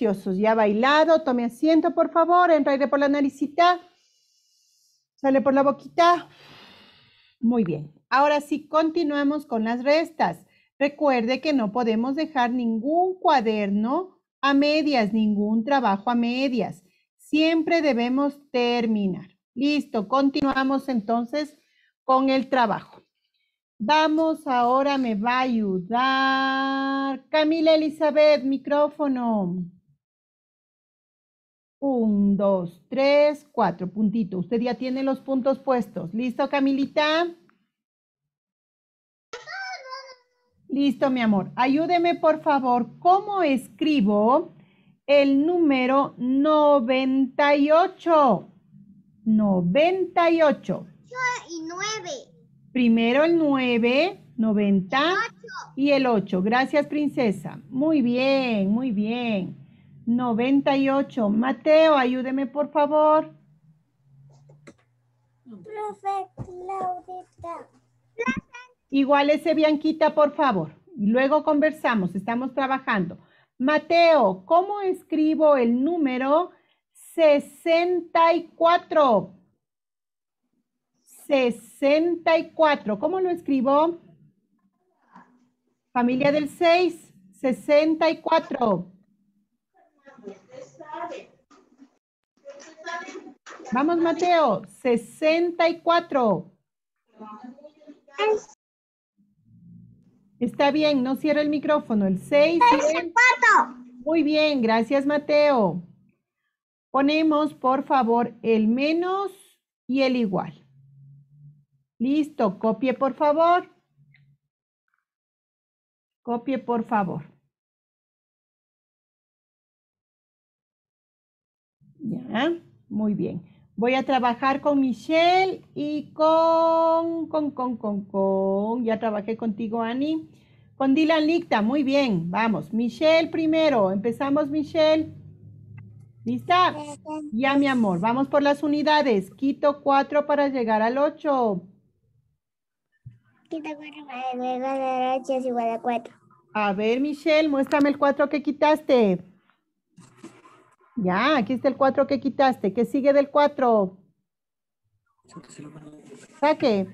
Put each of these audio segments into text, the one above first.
Ya Ya bailado, tome asiento, por favor. aire por la naricita. Sale por la boquita. Muy bien. Ahora sí, continuamos con las restas. Recuerde que no podemos dejar ningún cuaderno a medias, ningún trabajo a medias. Siempre debemos terminar. Listo, continuamos entonces con el trabajo. Vamos, ahora me va a ayudar Camila Elizabeth, micrófono. Un, dos, tres, cuatro, puntito. Usted ya tiene los puntos puestos. ¿Listo, Camilita? Listo, mi amor. Ayúdeme, por favor. ¿Cómo escribo el número 98? 98. y 9. Primero el 9, 90 y el 8. Gracias, princesa. Muy bien, muy bien. 98. Mateo, ayúdeme por favor. Profe Igual ese Bianquita, por favor. Y luego conversamos, estamos trabajando. Mateo, ¿cómo escribo el número 64? 64. ¿Cómo lo escribo? Familia del 6, 64. Vamos, Mateo, 64. Está bien, no cierra el micrófono. El 6. 64. Muy bien, gracias, Mateo. Ponemos, por favor, el menos y el igual. Listo, copie, por favor. Copie, por favor. Ya, muy bien. Voy a trabajar con Michelle y con, con, con, con, con, ya trabajé contigo, Ani. Con Dylan Licta, muy bien, vamos. Michelle primero, empezamos, Michelle. ¿Lista? Ya, mi amor, vamos por las unidades. Quito cuatro para llegar al ocho. Quito cuatro para llegar al ocho es igual a cuatro. A ver, Michelle, muéstrame el cuatro que quitaste. Ya, aquí está el 4 que quitaste. ¿Qué sigue del 4? Saque.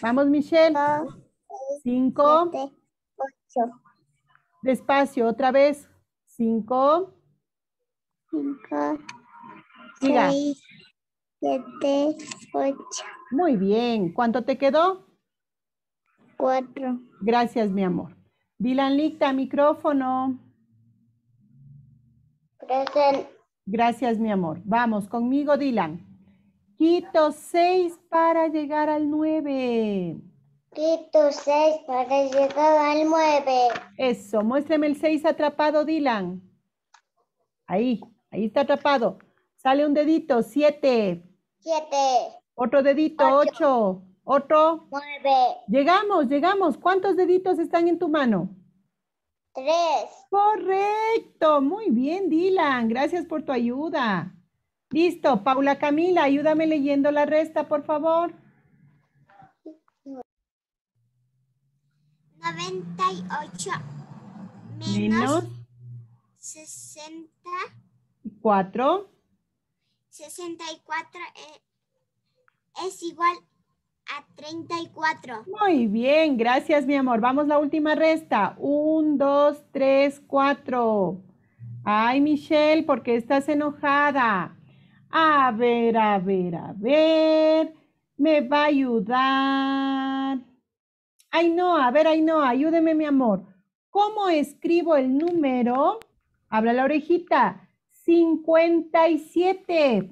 Vamos, Michelle. 5. 8. Despacio, otra vez. 5. 5. 6. 7. 8. Muy bien. ¿Cuánto te quedó? 4. Gracias, mi amor. Dylan Licta, micrófono. Gracias, mi amor. Vamos, conmigo, Dylan. Quito seis para llegar al nueve. Quito seis para llegar al nueve. Eso, muéstrame el seis atrapado, Dylan. Ahí, ahí está atrapado. Sale un dedito, siete. Siete. Otro dedito, Ocho. Otro. Nueve. Llegamos, llegamos. ¿Cuántos deditos están en tu mano? Tres. Correcto, muy bien, Dylan. Gracias por tu ayuda. Listo, Paula Camila, ayúdame leyendo la resta, por favor. 98 menos, 64. 64 es, es igual a 34. Muy bien, gracias mi amor. Vamos la última resta. 1, 2, 3, 4. Ay, Michelle, ¿por qué estás enojada? A ver, a ver, a ver. Me va a ayudar. Ay, no, a ver, ay, no, ayúdeme mi amor. ¿Cómo escribo el número? Habla la orejita. 57.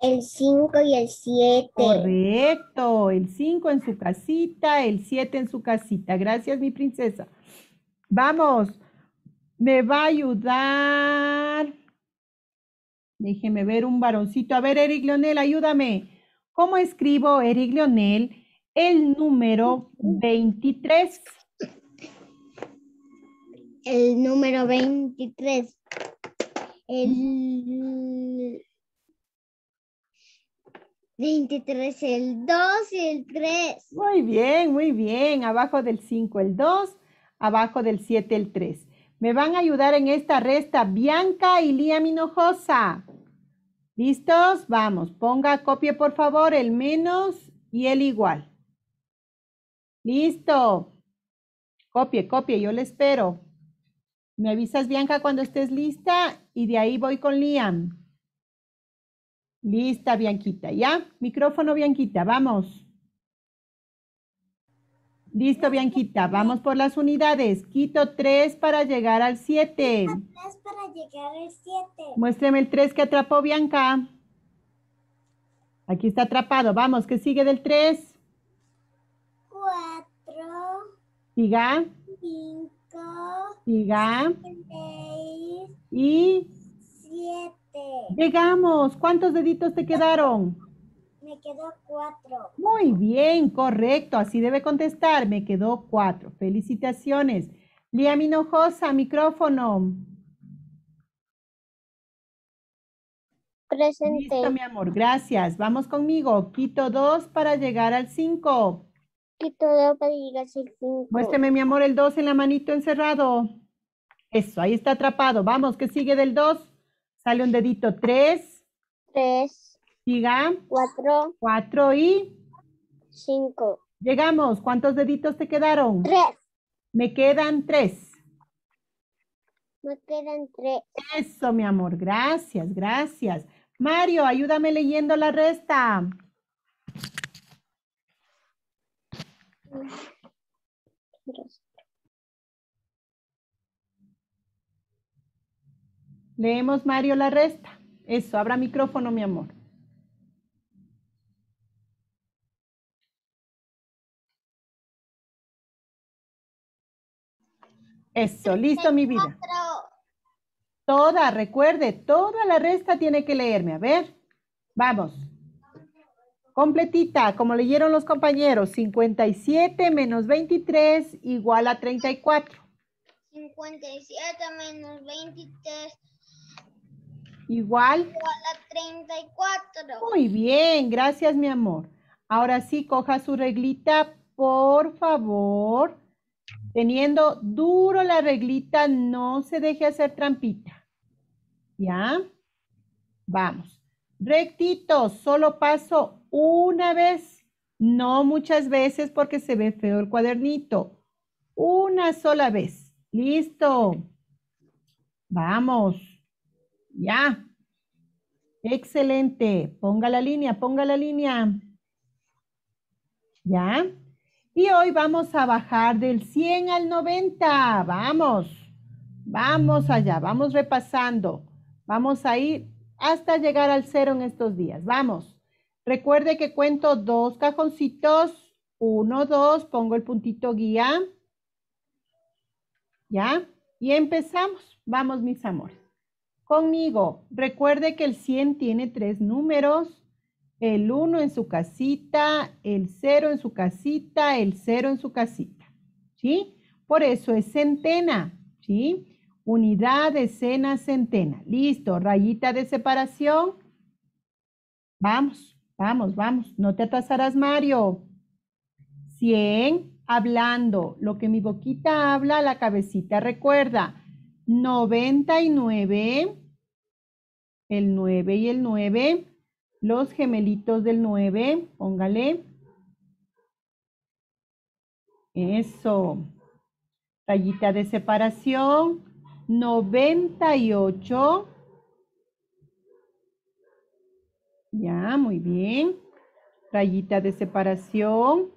El 5 y el 7. Correcto, el 5 en su casita, el 7 en su casita. Gracias, mi princesa. Vamos, me va a ayudar. Déjeme ver un varoncito. A ver, Eric Leonel, ayúdame. ¿Cómo escribo, Eric Leonel, el número 23? El número 23. El 23, el 2 y el 3. Muy bien, muy bien. Abajo del 5, el 2. Abajo del 7, el 3. Me van a ayudar en esta resta Bianca y Lía Minojosa. ¿Listos? Vamos. Ponga, copie por favor el menos y el igual. Listo. Copie, copie, yo le espero. Me avisas, Bianca, cuando estés lista y de ahí voy con Liam. Lista, Bianquita, ¿ya? Micrófono, Bianquita, vamos. Listo, Bianquita, vamos por las unidades. Quito 3 para llegar al 7. tres para llegar al siete. Muéstrame el 3 que atrapó Bianca. Aquí está atrapado, vamos, ¿qué sigue del 3? 4. ¿Siga? 5. ¿Siga? 6. Y Siete. Llegamos. ¿Cuántos deditos te quedaron? Me quedó cuatro. Muy bien, correcto. Así debe contestar. Me quedó cuatro. Felicitaciones. Lía Minojosa, micrófono. Presente. Listo, mi amor. Gracias. Vamos conmigo. Quito dos para llegar al cinco. Quito dos para llegar al cinco. Muéstrame, mi amor, el dos en la manito encerrado. Eso, ahí está atrapado. Vamos, que sigue del dos. Sale un dedito. Tres. Tres. Siga. Cuatro. Cuatro y. Cinco. Llegamos. ¿Cuántos deditos te quedaron? Tres. Me quedan tres. Me quedan tres. Eso, mi amor. Gracias, gracias. Mario, ayúdame leyendo la resta. Gracias. Leemos, Mario, la resta. Eso, abra micrófono, mi amor. Eso, listo, mi vida. Toda, recuerde, toda la resta tiene que leerme. A ver, vamos. Completita, como leyeron los compañeros, 57 menos 23 igual a 34. 57 menos 23 Igual. Igual a 34. Muy bien, gracias mi amor. Ahora sí, coja su reglita, por favor. Teniendo duro la reglita, no se deje hacer trampita. ¿Ya? Vamos. Rectito, solo paso una vez, no muchas veces porque se ve feo el cuadernito. Una sola vez. Listo. Vamos. Ya. Excelente. Ponga la línea, ponga la línea. Ya. Y hoy vamos a bajar del 100 al 90. Vamos. Vamos allá. Vamos repasando. Vamos a ir hasta llegar al cero en estos días. Vamos. Recuerde que cuento dos cajoncitos. Uno, dos. Pongo el puntito guía. ¿Ya? Y empezamos. Vamos, mis amores conmigo. Recuerde que el 100 tiene tres números, el 1 en su casita, el 0 en su casita, el 0 en su casita, ¿sí? Por eso es centena, ¿sí? Unidad, decena, centena. Listo, rayita de separación. Vamos, vamos, vamos. No te atrasarás Mario. 100, hablando. Lo que mi boquita habla, la cabecita recuerda. 99, el 9 y el 9, los gemelitos del 9, póngale. Eso. rayita de separación, 98. Ya, muy bien. Rayita de separación,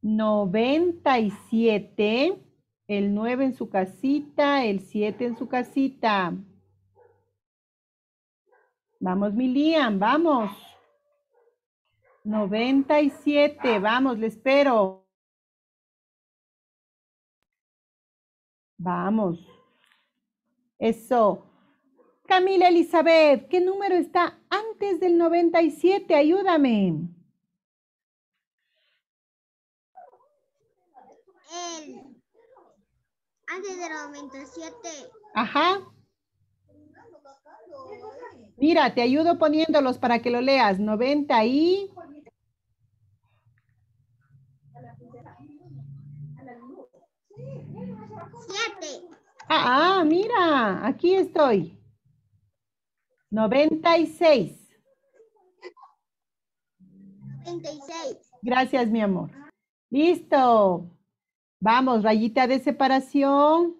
97, el 9 en su casita, el 7 en su casita. Vamos, Milian, vamos. 97, vamos, le espero. Vamos. Eso. Camila Elizabeth, ¿qué número está antes del 97? Ayúdame. el antes del 97. Ajá. Mira, te ayudo poniéndolos para que lo leas. 90 y... Siete. Ah, ah, mira, aquí estoy. 96. 96. Gracias, mi amor. Listo. Vamos, rayita de separación.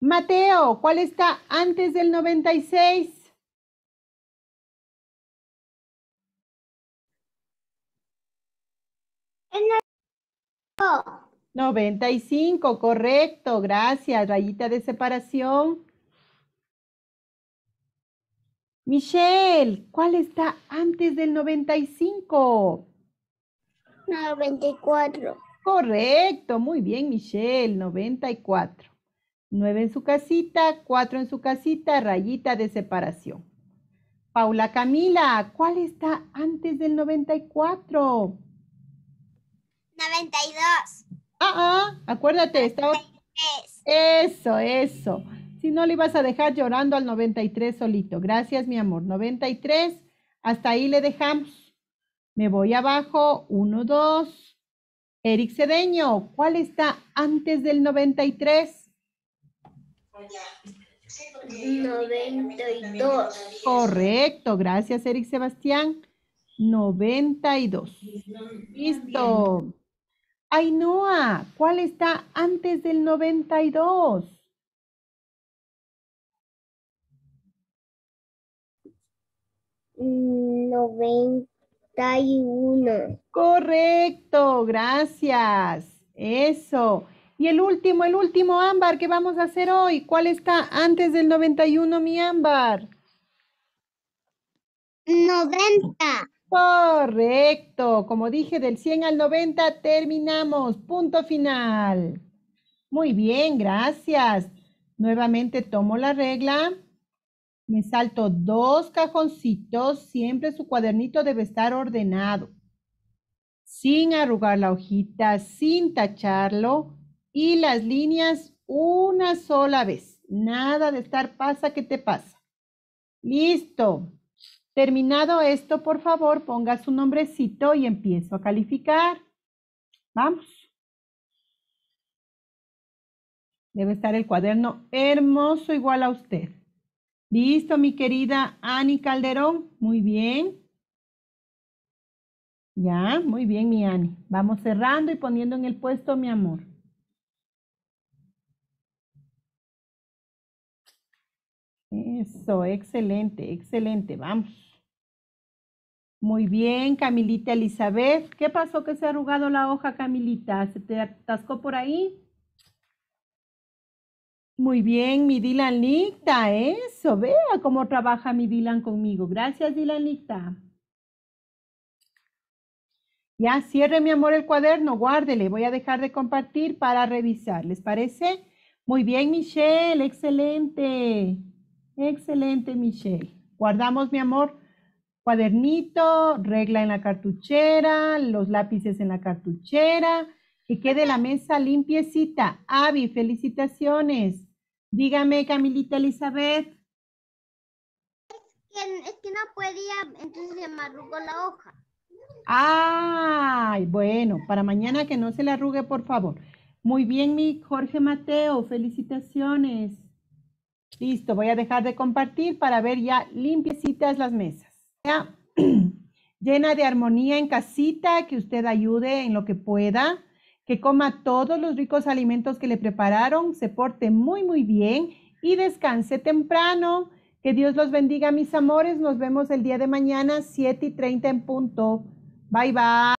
Mateo, ¿cuál está antes del 96? El 95, correcto, gracias, rayita de separación. Michelle, ¿cuál está antes del 95? 94. Correcto, muy bien, Michelle, 94. 9 en su casita, 4 en su casita, rayita de separación. Paula Camila, ¿cuál está antes del 94? 92. Ah, ah, acuérdate, está. 93. Eso, eso. Si no, le ibas a dejar llorando al 93 solito. Gracias, mi amor. 93, hasta ahí le dejamos. Me voy abajo, Uno, dos. Eric Cedeño, ¿cuál está antes del 93? 92. Correcto, gracias Eric Sebastián. 92. Listo. Ainhoa, ¿cuál está antes del 92? 92. 91. Correcto, gracias. Eso. Y el último, el último ámbar que vamos a hacer hoy. ¿Cuál está antes del 91, mi ámbar? 90. Correcto. Como dije, del 100 al 90 terminamos. Punto final. Muy bien, gracias. Nuevamente tomo la regla. Me salto dos cajoncitos, siempre su cuadernito debe estar ordenado, sin arrugar la hojita, sin tacharlo y las líneas una sola vez. Nada de estar pasa que te pasa. Listo. Terminado esto, por favor, ponga su nombrecito y empiezo a calificar. Vamos. Debe estar el cuaderno hermoso igual a usted. Listo, mi querida Ani Calderón. Muy bien. Ya, muy bien, mi Ani. Vamos cerrando y poniendo en el puesto, mi amor. Eso, excelente, excelente. Vamos. Muy bien, Camilita Elizabeth. ¿Qué pasó que se ha arrugado la hoja, Camilita? ¿Se te atascó por ahí? Muy bien, mi Dylan eso, vea cómo trabaja mi Dylan conmigo. Gracias, Dylan Licta. Ya, cierre mi amor el cuaderno, guárdele, voy a dejar de compartir para revisar, ¿les parece? Muy bien, Michelle, excelente, excelente, Michelle. Guardamos, mi amor, cuadernito, regla en la cartuchera, los lápices en la cartuchera, que quede la mesa limpiecita. Avi, felicitaciones. Dígame, Camilita Elizabeth. Es que, no podía, entonces se me arrugó la hoja. Ay, bueno, para mañana que no se le arrugue, por favor. Muy bien, mi Jorge Mateo, felicitaciones. Listo, voy a dejar de compartir para ver ya limpiecitas las mesas. Ya. Llena de armonía en casita, que usted ayude en lo que pueda que coma todos los ricos alimentos que le prepararon, se porte muy, muy bien y descanse temprano. Que Dios los bendiga, mis amores. Nos vemos el día de mañana, 7 y 30 en punto. Bye, bye.